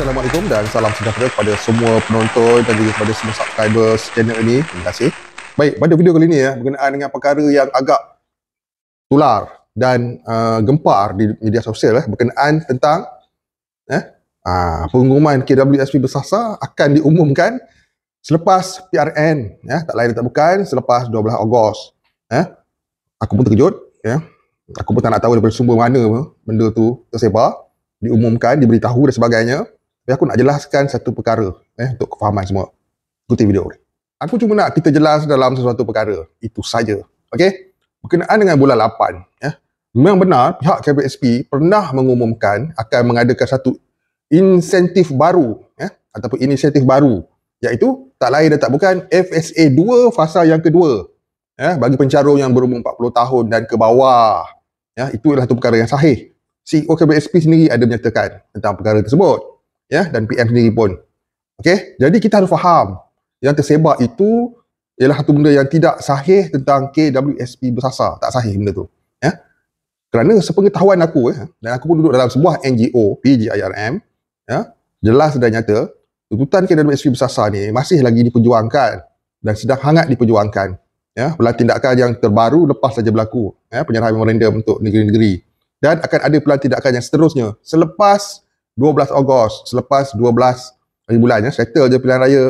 Assalamualaikum dan salam sejahtera kepada semua penonton dan juga kepada semua subscriber channel ini. Terima kasih. Baik, pada video kali ini ya berkenaan dengan perkara yang agak tular dan uh, gempar di media sosial eh berkenaan tentang eh uh, pengumuman KWSP bersasar akan diumumkan selepas PRN ya, tak lain tak bukan selepas 12 Ogos. Eh aku pun terkejut ya. Aku pun tak nak tahu daripada sumber mana benda tu tersebar diumumkan, diberitahu dan sebagainya. Tapi aku nak jelaskan satu perkara eh, untuk kefahaman semua. Ikuti video ni. Aku cuma nak kita jelas dalam sesuatu perkara. Itu saja. Okey? Berkenaan dengan bulan 8. Eh, memang benar pihak KBSP pernah mengumumkan akan mengadakan satu insentif baru. Eh, ataupun inisiatif baru. Iaitu tak lain dan tak bukan FSA 2 fasa yang kedua. Eh, bagi pencarum yang berumur 40 tahun dan ke bawah. Ya, itu adalah satu perkara yang sahih. CEO KBSP sendiri ada menyatakan tentang perkara tersebut ya dan PM sendiri pun. Okey, jadi kita harus faham yang tersebar itu ialah satu benda yang tidak sahih tentang KWSP bersasar. Tak sahih benda tu. Ya. Kerana sepengetahuan aku eh, dan aku pun duduk dalam sebuah NGO PGIRM, ya, jelas dan nyata tuntutan KWSP bersasar ni masih lagi diperjuangkan dan sedang hangat diperjuangkan ya pula tindakan yang terbaru lepas saja berlaku ya penyerahan memorandum untuk negeri-negeri dan akan ada pelan tindakan yang seterusnya selepas 12 Ogos selepas 12 hari bulan ya, settle je pilihan raya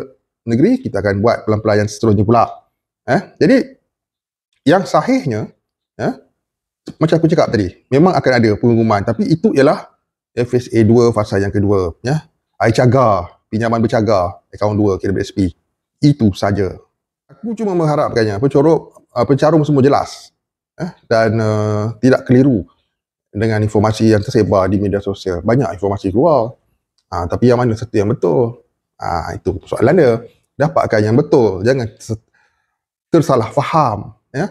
negeri kita akan buat pelan-pelan yang seterusnya pula eh? jadi yang sahihnya eh? macam aku cakap tadi memang akan ada pengumuman tapi itu ialah FSA 2 fasa yang kedua ya? air cagar pinjaman bercagar akaun 2 KWSP itu saja aku cuma mengharapkannya pencorup uh, ah, pencarum semua jelas eh? dan uh, tidak keliru dengan informasi yang tersebar di media sosial. Banyak informasi keluar. Ha, tapi yang mana satu yang betul? Ha, itu soalan dia. Dapatkan yang betul. Jangan tersalah faham ya,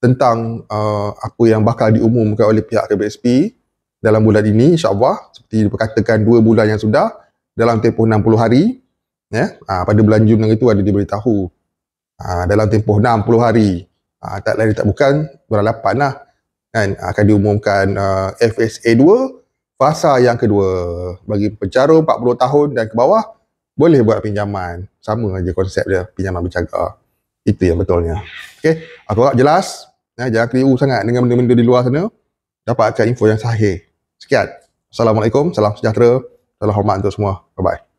tentang uh, apa yang bakal diumumkan oleh pihak KBSP dalam bulan ini insyaAllah seperti diperkatakan dua bulan yang sudah dalam tempoh 60 hari ya, ha, pada bulan Jun yang itu ada diberitahu ha, dalam tempoh 60 hari ha, tak lain tak bukan bulan 8 lah kan akan diumumkan uh, FSA 2 fasa yang kedua bagi pencara 40 tahun dan ke bawah boleh buat pinjaman sama aja konsep dia pinjaman berjaga itu yang betulnya okey aku harap jelas ya, jangan keliru sangat dengan benda-benda di luar sana dapatkan info yang sahih sekian assalamualaikum salam sejahtera salam hormat untuk semua bye bye